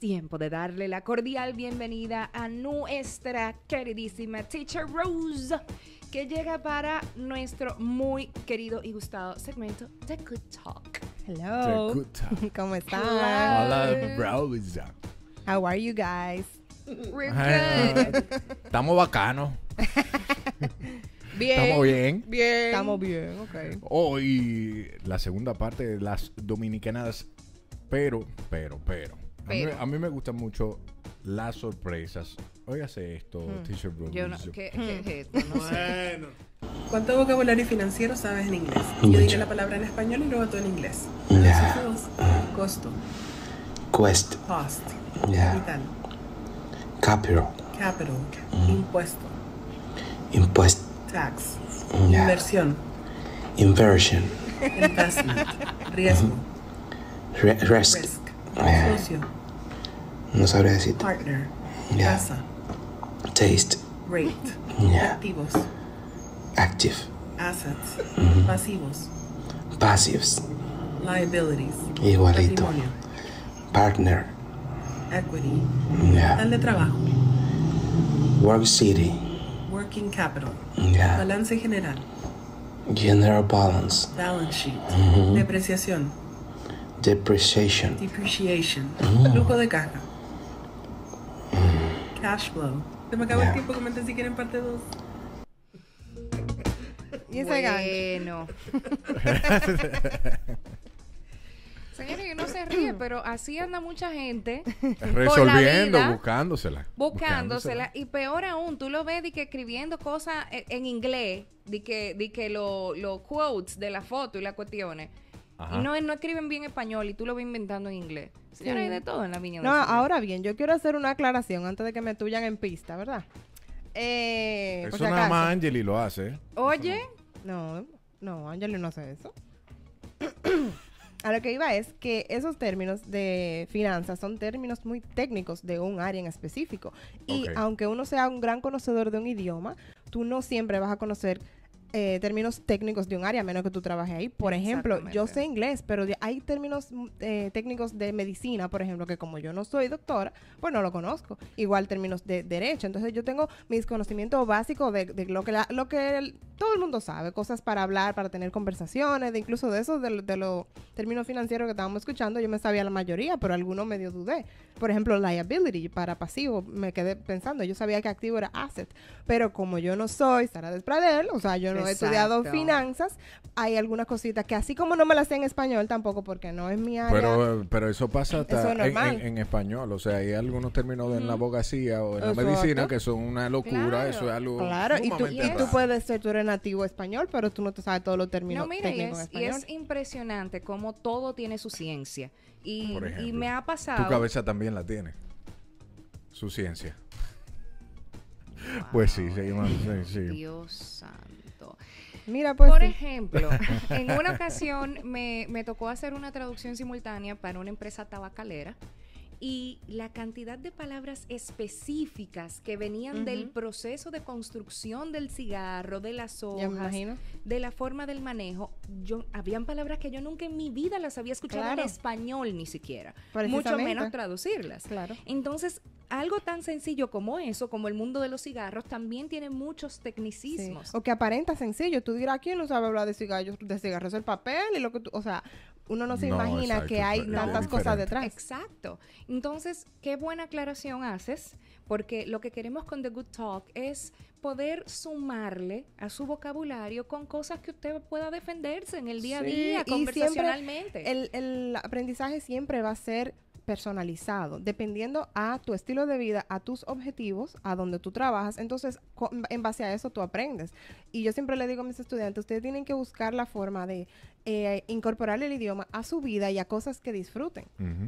tiempo de darle la cordial bienvenida a nuestra queridísima Teacher Rose, que llega para nuestro muy querido y gustado segmento The Good Talk. Hello. Good Talk. ¿Cómo están? Hola, Rose. How are you guys? We're ah, good. Estamos bacanos. Bien. Estamos bien. Bien. Estamos bien, ok. Hoy la segunda parte de las dominicanas, pero, pero, pero a, mí, me gustan mucho las sorpresas. Óigase esto, hmm. teacher ¿qué, hmm. esto? bueno. ¿Cuánto vocabulario financiero sabes en inglés? Yo digo la palabra en español y luego todo en inglés. Costo. Quest. Cost. Capital. Capital. Capital. Mm. Impuesto. Impuesto. Tax. Yeah. Inversión. Inversion. Investment. Riesgo. Mm-hmm. risk. risk. Socio no sabría decir Partner. Casa. Taste. Rate. Activos. Active. Assets. Pasivos. Passives. Liabilities. Igualito. Partner. Equity. Yeah. de trabajo. Work city. Working capital. Balance general. General balance. Balance sheet. Depreciación. Depreciation. Depreciation. lujo de caja. Cash Flow. Se me acabó el tiempo, comenten si quieren parte 2. Y bueno. Señores, yo no se ríe, pero así anda mucha gente. Resolviendo, buscándosela, buscándosela. Y peor aún, tú lo ves de que escribiendo cosas en, inglés, de que, que los quotes de la foto y las cuestiones. Y no, escriben bien español y tú lo vas inventando en inglés. sí. hay de todo en la viña. No, ahora bien, yo quiero hacer una aclaración antes de que me tuyan en pista, ¿verdad? Eh, eso nada más Angeli lo hace. ¿eh? Oye. No, no, Angeli no hace eso. A lo que iba es que esos términos de finanzas son términos muy técnicos de un área en específico. Y aunque uno sea un gran conocedor de un idioma, tú no siempre vas a conocer eh, términos técnicos de un área, a menos que tú trabajes ahí. Por ejemplo, yo sé inglés, pero hay términos mm, eh, técnicos de medicina, por ejemplo, que como yo no soy doctora, pues no lo conozco. Igual términos de derecho. Entonces yo tengo mis conocimientos básicos de, lo que, lo que todo el mundo sabe, cosas para hablar, para tener conversaciones, de incluso de esos, de, los términos financieros que estábamos escuchando, yo me sabía la mayoría, pero algunos medio dudé. Por ejemplo, liability para pasivo, me quedé pensando, yo sabía que activo era asset, pero como yo no soy Sara Despradel, o sea, yo no he estudiado finanzas, hay algunas cositas que así como no me las sé en español tampoco porque no es mi área. Pero, pero eso pasa hasta en, español, o sea, hay algunos términos en la abogacía o en la medicina que son una locura, eso es algo Claro, y tú, puedes ser, tú eres nativo español, pero tú no te sabes todos los términos. No, mira, y es, y es impresionante cómo todo tiene su ciencia. Y, me ha pasado... Tu cabeza también la tiene, su ciencia. Pues sí, se sí. Dios santo. Mira, pues, Por ejemplo, en una ocasión me, me, tocó hacer una traducción simultánea para una empresa tabacalera y la cantidad de palabras específicas que venían del proceso de construcción del cigarro, de las hojas, de la forma del manejo, yo habían palabras que yo nunca en mi vida las había escuchado en español ni siquiera, mucho menos traducirlas. Entonces, algo tan sencillo como eso, como el mundo de los cigarros, también tiene muchos tecnicismos. O que aparenta sencillo. Tú dirás, ¿quién no sabe hablar de cigarros? De cigarros el papel y lo que tú... O sea, uno no se imagina que hay tantas cosas detrás. Exacto. Entonces, qué buena aclaración haces, porque lo que queremos con The Good Talk es poder sumarle a su vocabulario con cosas que usted pueda defenderse en el día a día, conversacionalmente. el, el aprendizaje siempre va a ser personalizado, dependiendo a tu estilo de vida, a tus objetivos, a donde tú trabajas. Entonces, en base a eso tú aprendes. Y yo siempre le digo a mis estudiantes, ustedes tienen que buscar la forma de eh, incorporar el idioma a su vida y a cosas que disfruten.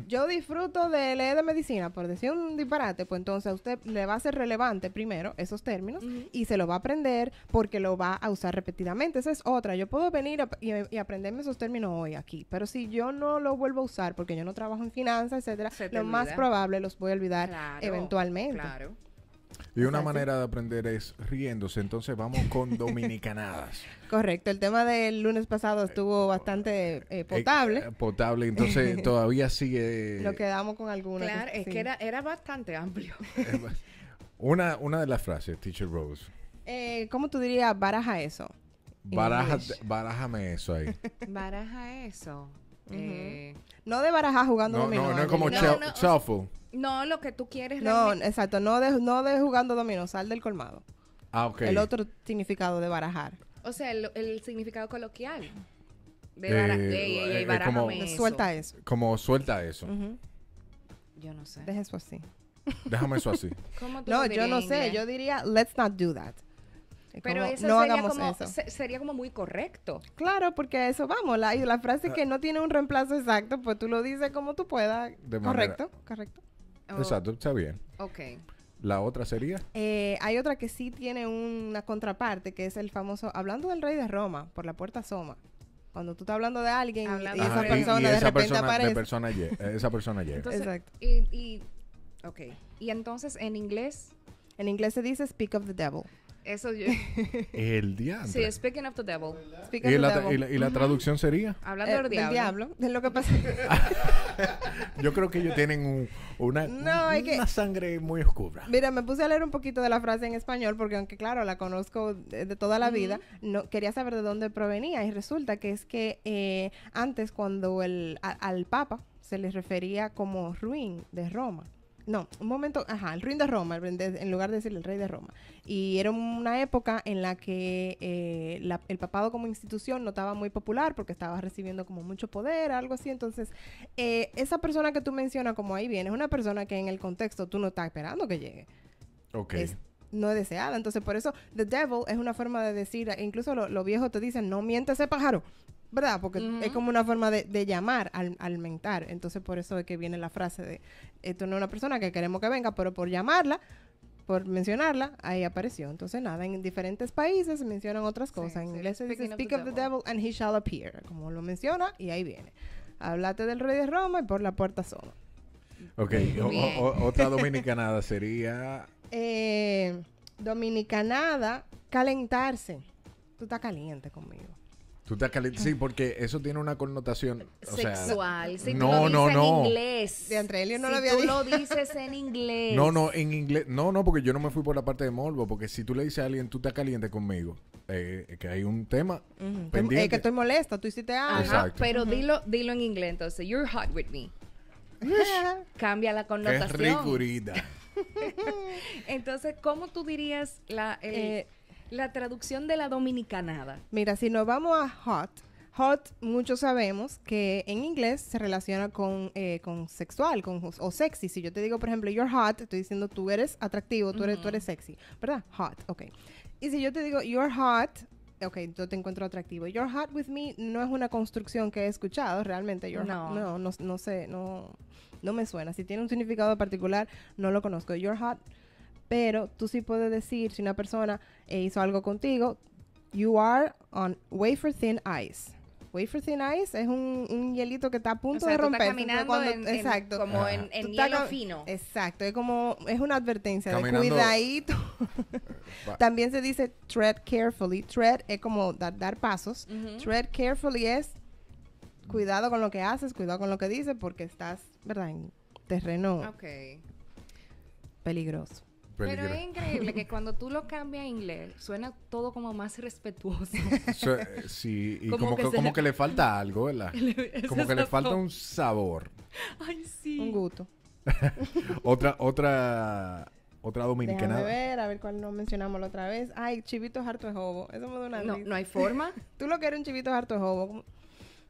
Yo disfruto de leer de medicina, por decir un disparate, pues entonces a usted le va a ser relevante primero esos términos y se lo va a aprender porque lo va a usar repetidamente. Esa es otra. Yo puedo venir y, aprenderme esos términos hoy aquí, pero si yo no lo vuelvo a usar porque yo no trabajo en finanzas, etcétera, lo más probable los voy a olvidar eventualmente. Claro. Y una manera de aprender es riéndose. Entonces vamos con dominicanadas. Correcto. El tema del lunes pasado estuvo bastante eh, eh, potable. Eh, potable. Entonces todavía sigue. Lo quedamos con algunas. Claro, es que era, bastante amplio. una, de las frases, Teacher Rose. ¿Cómo tú dirías baraja eso? Baraja, barájame eso ahí. Baraja eso. Eh, no de barajar jugando no, No, no es como shuffle. No, lo que tú quieres No, exacto. No de, no de jugando dominó. Sal del colmado. Ah, ok. El otro significado de barajar. O sea, el, significado coloquial. De, eh, barajar eh, como, Suelta eso. Como suelta eso. Yo no sé. Deja eso así. Déjame eso así. no, yo no sé. Yo diría, let's not do that. Pero eso, sería como, sería como muy correcto. Claro, porque eso vamos. La, la frase ah. que no tiene un reemplazo exacto, pues tú lo dices como tú puedas. correcto, correcto. Oh. Exacto, está bien. Ok. ¿La otra sería? Eh, hay otra que sí tiene una contraparte, que es el famoso, hablando del rey de Roma, por la puerta Soma. Cuando tú estás hablando de alguien y, esa persona de repente aparece. esa persona llega. Exacto. Y, y, ok. Y entonces, en inglés... En inglés se dice speak of the devil. Eso yo. El diablo. Sí, speaking of the devil. ¿Y, la, traducción sería? Hablando eh, del, diablo. De lo que pasa. yo creo que ellos tienen una, sangre muy oscura. Mira, me puse a leer un poquito de la frase en español porque aunque claro, la conozco de, toda la vida, no quería saber de dónde provenía y resulta que es que eh, antes cuando el, al Papa se le refería como ruin de Roma. No, un momento, ajá, el rey de Roma, en lugar de decir el rey de Roma. Y era una época en la que eh, el papado como institución no estaba muy popular porque estaba recibiendo como mucho poder, algo así. Entonces, eh, esa persona que tú mencionas como ahí viene es una persona que en el contexto tú no estás esperando que llegue. Ok. no es deseada. Entonces, por eso, the devil es una forma de decir, incluso los viejos te dicen, no miente ese pájaro. ¿verdad? Porque es como una forma de, llamar al, mentar. Entonces, por eso es que viene la frase de, esto no es una persona que queremos que venga, pero por llamarla, por mencionarla, ahí apareció. Entonces, nada, en diferentes países se mencionan otras cosas. en inglés se dice, speak of the devil. and he shall appear. Como lo menciona, y ahí viene. Hablate del rey de Roma y por la puerta solo Ok, otra dominicanada sería... Eh, dominicanada, calentarse. Tú estás caliente conmigo. Tú estás caliente, sí, ah. porque eso tiene una connotación sexual. si no, no, no. en inglés. De entre ellos no lo había tú lo dices en inglés. No, no, en inglés. No, no, porque yo no me fui por la parte de morbo, porque si tú le dices a alguien, tú estás caliente conmigo, eh, que hay un tema pendiente. que estoy molesta, tú hiciste algo. Ajá, pero dilo, dilo en inglés entonces. You're hot with me. Cambia la connotación. Es ricurita. entonces, ¿cómo tú dirías la... Eh, la traducción de la dominicanada. Mira, si nos vamos a hot, hot muchos sabemos que en inglés se relaciona con, eh, con sexual con, o sexy. Si yo te digo, por ejemplo, you're hot, estoy diciendo tú eres atractivo, tú eres, tú eres sexy, ¿verdad? Hot, ok. Y si yo te digo, you're hot, ok, yo te encuentro atractivo. You're Hot With Me no es una construcción que he escuchado realmente. yo no. no, no, sé, no, no me suena. Si tiene un significado particular, no lo conozco. You're Hot pero tú sí puedes decir si una persona eh, hizo algo contigo, you are on wafer thin ice. Wafer thin ice es un, hielito que está a punto de romper. Caminando exacto. como en, hielo fino. Exacto, es como es una advertencia de cuidadito. También se dice tread carefully. Tread es como dar, pasos. Tread carefully es cuidado con lo que haces, cuidado con lo que dices porque estás, ¿verdad? En terreno peligroso. Pero es increíble que cuando tú lo cambias a inglés, suena todo como más respetuoso. Eh, sí, y como, que, le falta algo, ¿verdad? como que le falta un sabor. Ay, sí. Un gusto. otra, otra otra dominicana. a ver, a ver cuál no mencionamos la otra vez. Ay, chivitos harto de jobo. Eso me da una No, no hay forma. Tú lo que eres un chivito harto de jobo.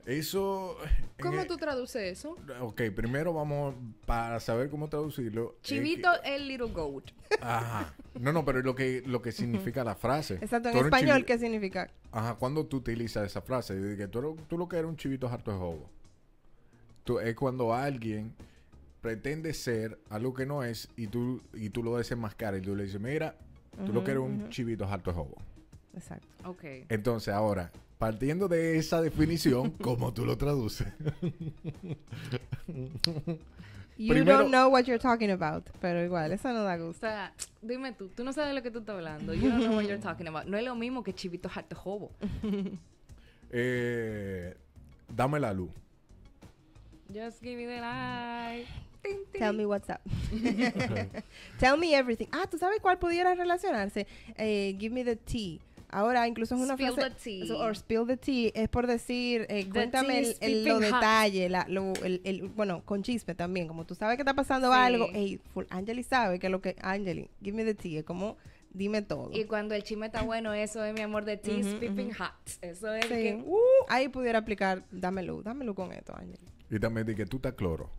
Eso. Eh, ¿Cómo eh, tú traduces eso? Ok, primero vamos para saber cómo traducirlo. Eh, chivito el little goat. Ajá. No, no, pero lo que lo que significa la frase. Exacto, en español, ¿qué significa? Ajá, cuando tú utilizas esa frase, de que tú, lo que eres un chivito harto de jobo. es cuando alguien pretende ser algo que no es y tú, y tú lo desenmascaras y tú le dices, mira, tú lo que eres un chivito harto de jobo. Exacto. Ok. Entonces, ahora, Partiendo de esa definición, ¿cómo tú lo traduces? You don't know what you're talking about. Pero igual, eso no da gusto. dime tú, tú no sabes de lo que tú estás hablando. You don't know what you're talking about. No es lo mismo que chivito harto jobo. Eh, dame la luz. Just give me the light. Tell me what's up. Tell me everything. Ah, ¿tú sabes cuál pudiera relacionarse? Eh, give me the tea. Ahora incluso es una spill frase... Or spill the tea. Es por decir, eh, cuéntame el, los detalles, bueno, con chisme también. Como tú sabes que está pasando algo, hey, Angeli sabe que lo que... Angeli, give me the tea. Es como dime todo. Y cuando el chisme está bueno, eso es mi amor de tea, uh hot. Eso es que, uh. ahí pudiera aplicar, dámelo, dámelo con esto, Ángel. Y también dije, tú estás cloro.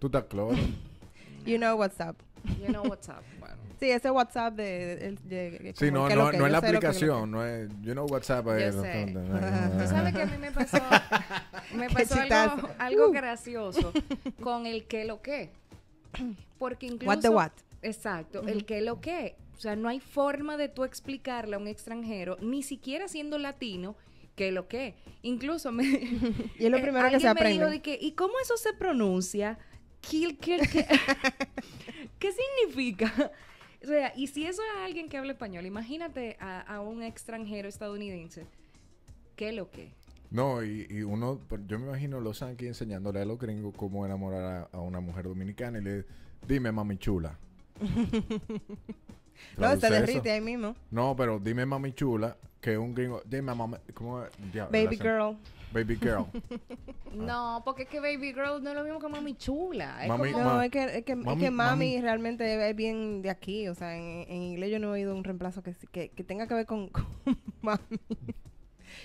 Tú estás cloro. you know what's up. You know what's up. bueno ese WhatsApp de... de, sí, no, no, no es la aplicación, no es... Yo no WhatsApp Tú sabes que a mí me pasó... me pasó algo, algo uh. gracioso con el que lo que. Porque incluso... What the what. Exacto, el que lo que. O sea, no hay forma de tú explicarle a un extranjero, ni siquiera siendo latino, que lo que. Incluso me... y es lo eh, primero que se aprende. Me dijo de que, ¿y cómo eso se pronuncia? qué, ¿Qué significa? O sea, y si eso es alguien que habla español, imagínate a, un extranjero estadounidense. ¿Qué lo que? No, y, uno, yo me imagino los aquí enseñándole a los gringos cómo enamorar a, una mujer dominicana y le dime mami chula. no, se derrite ahí mismo. No, pero dime mami chula que un gringo, dime mami, ¿cómo, es? Baby girl. Baby girl. no, porque es que baby girl no es lo mismo que mami chula. No, es que, es que, mami, realmente es bien de aquí. O sea, en, inglés yo no he oído un reemplazo que, que, tenga que ver con, mami.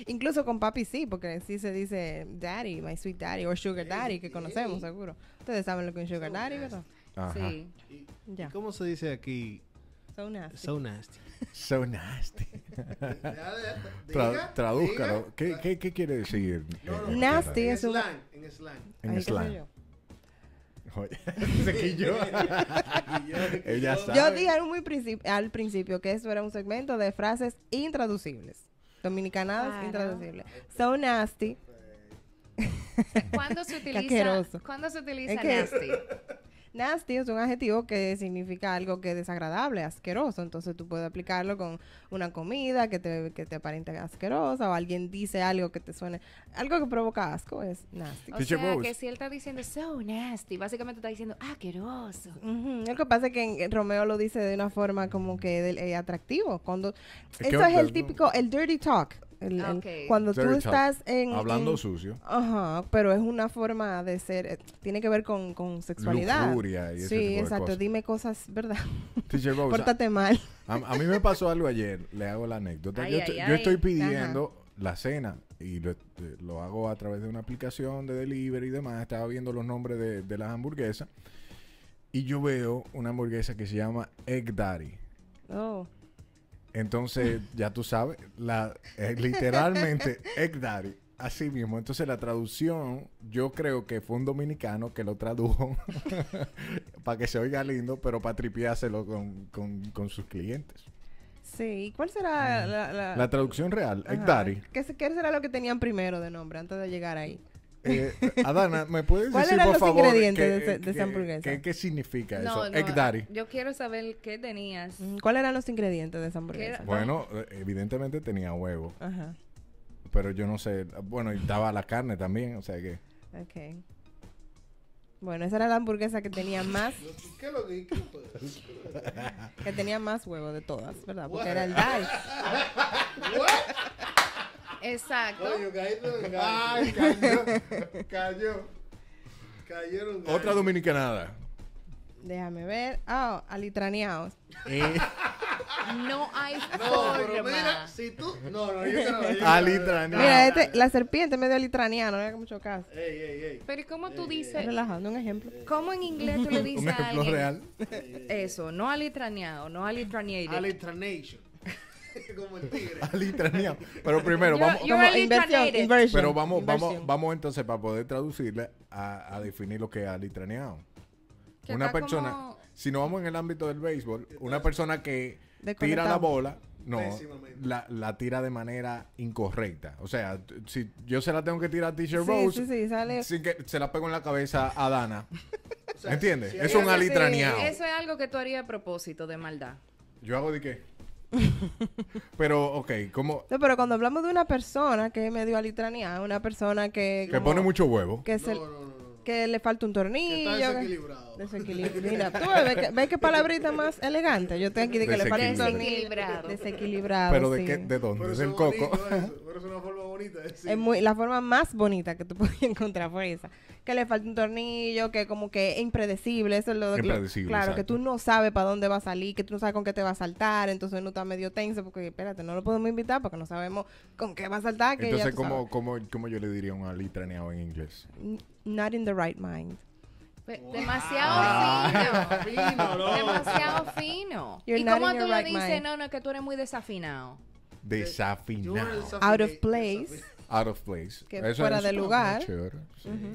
Incluso con papi sí, porque sí se dice daddy, my sweet daddy, o sugar daddy, que conocemos seguro. Ustedes saben lo que es sugar daddy, ¿verdad? Sí. ¿Cómo se dice aquí So nasty. So nasty. So nasty. tradúzcalo. ¿Qué, quiere decir? nasty en es un... slang. En slang. En slang. yo. Ella Yo dije al principio que eso era un segmento de frases intraducibles. Dominicanadas intraducibles. So nasty. ¿Cuándo se utiliza, ¿cuándo se utiliza nasty? Nasty es un adjetivo que significa algo que es desagradable, asqueroso. Entonces tú puedes aplicarlo con una comida que te, que asquerosa o alguien dice algo que te suene. Algo que provoca asco es nasty. O sea, que si él está diciendo so nasty, básicamente está diciendo asqueroso. Lo que pasa es que eh, Romeo lo dice de una forma como que eh, atractivo. Cuando, eso es el típico, el dirty talk cuando tú estás en... Hablando sucio. Ajá, pero es una forma de ser... Eh, tiene que ver con, con sexualidad. y Sí, exacto. Dime cosas, ¿verdad? Pórtate mal. A, mí me pasó algo ayer. Le hago la anécdota. yo, estoy, pidiendo la cena y eh, lo, hago a través de una aplicación de delivery y demás. Estaba viendo los nombres de, de las hamburguesas. Y yo veo una hamburguesa que se llama Egg Daddy. Oh. Entonces, ya tú sabes, la, eh, literalmente, Egg Así mismo, entonces la traducción, yo creo que fue un dominicano que lo tradujo para que se oiga lindo, pero para tripiárselo con, con, sus clientes. Sí, ¿cuál será la, traducción real? Egg ¿Qué será lo que tenían primero de nombre antes de llegar ahí? Eh, Adana, ¿me puedes decir por los favor qué, de, esa hamburguesa? Qué, significa eso? Yo quiero saber qué tenías. Mm, ¿Cuáles eran los ingredientes de esa hamburguesa? Bueno, evidentemente tenía huevo. Ajá. Pero yo no sé. Bueno, y daba la carne también, o sea que. Ok. Bueno, esa era la hamburguesa que tenía más. que tenía más huevo de todas, ¿verdad? Porque era el ¿Qué? Exacto. cayó. Otra dominicanada. Déjame ver. Ah, oh, alitraneados. Eh. No hay no, mira, si tú. No, no, yo Alitraneado. Mira, este, la serpiente medio alitraneado, no haga mucho caso. Ey, ey, Pero ¿cómo tú dices? Relajando un ejemplo. ¿Cómo en inglés tú le dices a alguien? real. Eso, no alitraneado, no alitraneado. Alitraneado. como el tigre. Ah, pero primero, vamos. pero vamos, vamos, vamos entonces para poder traducirle a, definir lo que es alitraneado. una persona, si no vamos en el ámbito del béisbol, una persona que tira la bola, no, la, tira de manera incorrecta. O sea, si yo se la tengo que tirar a Teacher Rose, sin que se la pego en la cabeza a Dana. ¿Entiendes? es un alitraneado. eso es algo que tú harías a propósito de maldad. ¿Yo hago de qué? pero, ok, ¿cómo? No, pero cuando hablamos de una persona que es medio alitraneada, una persona que... Que pone mucho huevo. Que, que le falta un tornillo. Que está desequilibrado. desequilibrado. Mira, tú ves, que, qué palabrita más elegante. Yo estoy aquí de que le falta un tornillo. Desequilibrado. Desequilibrado, Pero de, qué, de dónde? es el coco. Eso, pero es una es, muy, la forma más bonita que tú puedes encontrar fue esa. Que le falta un tornillo, que como que es impredecible, eso es lo, Claro, que tú no sabes para dónde va a salir, que tú no sabes con qué te va a saltar, entonces uno está medio tenso porque, espérate, no lo podemos invitar porque no sabemos con qué va a saltar. entonces, ¿cómo yo le diría a un ali traneado en inglés? Not in the right mind. Demasiado fino. Demasiado fino. ¿Y cómo tú le dices, no, no, que tú eres muy desafinado? desafinado. Out of place. Out of place. Que fuera de lugar.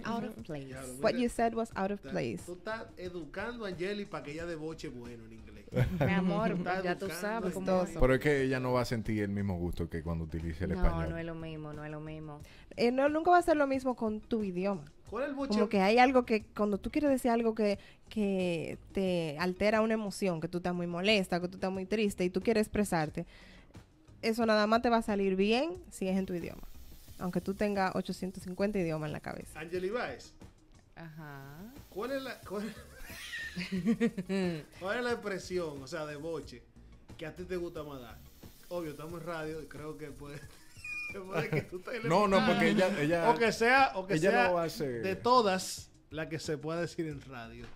Out of place. What you said was out of place. Tú estás educando a Angeli para que ella deboche bueno en inglés. Mi amor, ya tú sabes Pero es que ella no va a sentir el mismo gusto que cuando utilice el español. No, no es lo mismo, no es lo mismo. Eh, no, nunca va a ser lo mismo con tu idioma. Como que hay algo que, cuando tú quieres decir algo que, que te altera una emoción, que tú estás muy molesta, que tú estás muy triste y tú quieres expresarte eso nada más te va a salir bien si es en tu idioma. Aunque tú tengas 850 idiomas en la cabeza. Ángel Ibáez, Ajá. ¿Cuál es la, cuál, es la expresión, o sea, de boche, que a ti te gusta más dar? Obvio, estamos en radio y creo que puede... no, no, porque ella, ella, O que sea, o que ella sea de todas las que se pueda decir en radio.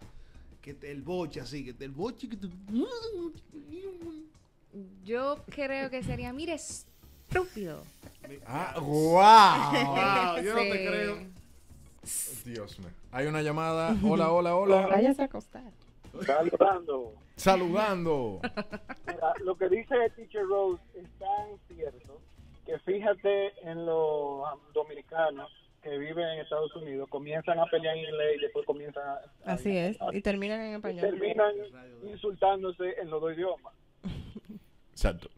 Que el boche así, que el boche que te... Yo creo que sería, mire, estúpido. Ah, wow. yo no te creo. Dios mío. Hay una llamada. Hola, hola, hola. vayas a acostar. Saludando. Saludando. lo que dice Teacher Rose es tan cierto que fíjate en los dominicanos que viven en Estados Unidos, comienzan a pelear en inglés y después comienzan a... Así es, y terminan en español. terminan insultándose en los dos idiomas. Exacto.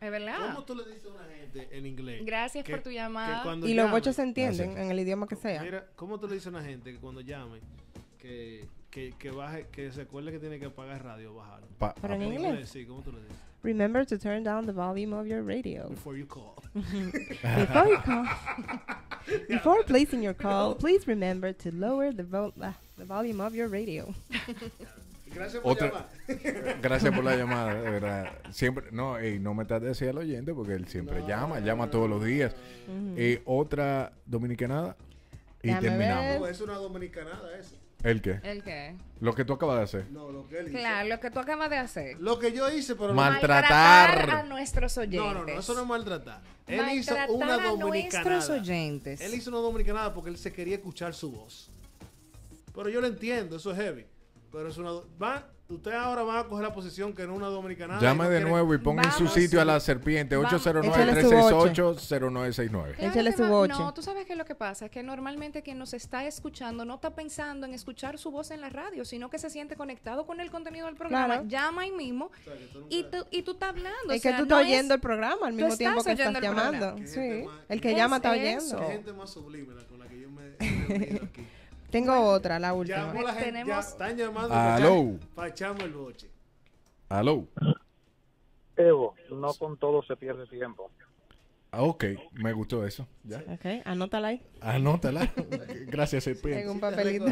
Es verdad. ¿Cómo tú le dices a una gente en inglés? Gracias por tu llamada. Y los bochos se entienden en el idioma que sea. Mira, ¿cómo tú le dices a una gente que cuando llame, que, que, que baje, que se acuerde que tiene que apagar radio, bajar. ¿Para en inglés. ¿cómo tú le dices? Remember to turn down the volume of your radio. Before you call. Before you call. Before placing your call, please remember to lower the, vo the volume of your radio. Gracias por Otra, llamada. Gracias por la llamada, de verdad. Siempre, no, y no me estás de decir al oyente porque él siempre llama, llama todos los días. Y eh, Otra dominicanada y terminamos. es una dominicanada eso. ¿El qué? ¿El qué? Lo que tú acabas de hacer. No, lo que él hizo. Claro, lo que tú acabas de hacer. Lo que yo hice, pero maltratar. a nuestros oyentes. No, no, no, eso no es maltratar. Él hizo una dominicanada. nuestros oyentes. Él hizo una dominicanada porque él se quería escuchar su voz. Pero yo lo entiendo, eso es heavy pero es una. Va, ustedes ahora van a coger la posición que no una dominicana. Llame de nuevo y ponga en su sitio a la serpiente 809-368-0969. Échale su voz No, tú sabes que lo que pasa es que normalmente quien nos está escuchando no está pensando en escuchar su voz en la radio, sino que se siente conectado con el contenido del programa. Llama ahí mismo y, tú, y tú estás hablando. Es que tú estás oyendo el programa al mismo tiempo que estás llamando. Sí. El que llama está oyendo. gente más sublime con la que yo me Tengo otra, la última. Tenemos... están llamando Aló. el boche. Aló. Evo, no con todo se pierde tiempo. Ah, ok, me gustó eso. Ok, anótala ahí. Anótala. Gracias, Serpiente.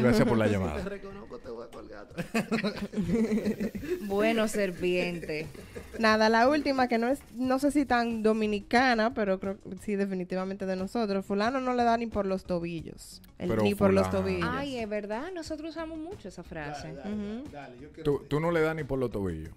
Gracias por la llamada. reconozco, te bueno, Serpiente. Nada, la última, que no es, no sé si tan dominicana, pero creo que sí, definitivamente de nosotros. Fulano no le da ni por los tobillos. El, ni por los tobillos. Ay, es verdad, nosotros usamos mucho esa frase. tú, no le das ni por los tobillos.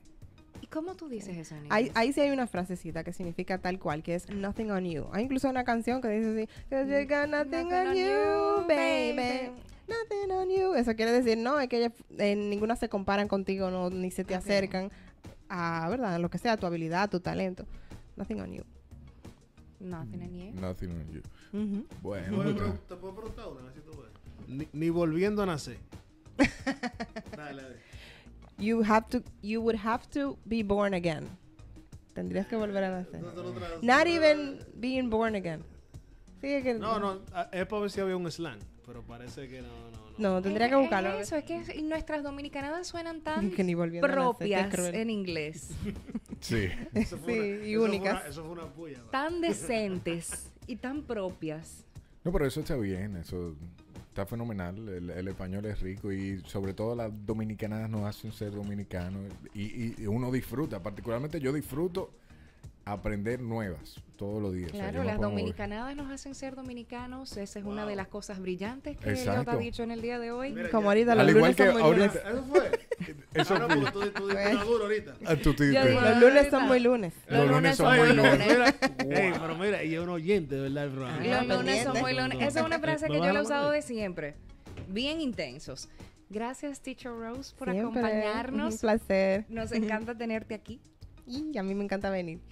¿Y cómo tú dices eso, ahí, ahí, sí hay una frasecita que significa tal cual, que es nothing on you. Hay incluso una canción que dice así, Cause you nothing, on, you, baby. Nothing on you. Eso quiere decir, no, es que eh, ninguna se comparan contigo, no, ni se te acercan a, ¿verdad? lo que sea, tu habilidad, tu talento. Nothing on you. Nothing on you. Nothing on you. Uh Bueno. ¿Te puedo preguntar Ni, ni volviendo a nacer. dale, You have to, you would have to be born again. Tendrías que volver a nacer. Not even being born again. no, no, es para ver si había un slang pero parece que no, no, no. No, tendría que buscarlo. eso, es que nuestras dominicanadas suenan tan propias en inglés. sí. y únicas. Tan decentes y tan propias. No, pero eso está bien, eso está fenomenal. El, español es rico y sobre todo las dominicanadas nos hacen ser dominicanos y uno disfruta, particularmente yo disfruto aprender nuevas todos los días. Claro, las dominicanadas nos hacen ser dominicanos. Esa es una de las cosas brillantes que él ha dicho en el día de hoy. Como ahorita Al igual que Eso fue. Eso ah, no, pues tú, tú los ahorita. Ah, los lunes son muy lunes. Los, lunes, son muy lunes. pero mira, y es un oyente, ¿verdad? los lunes son muy lunes. Esa es una frase que yo la he usado de siempre. Bien intensos. Gracias, Teacher Rose, por acompañarnos. Un placer. Nos encanta tenerte aquí. Y a mí me encanta venir.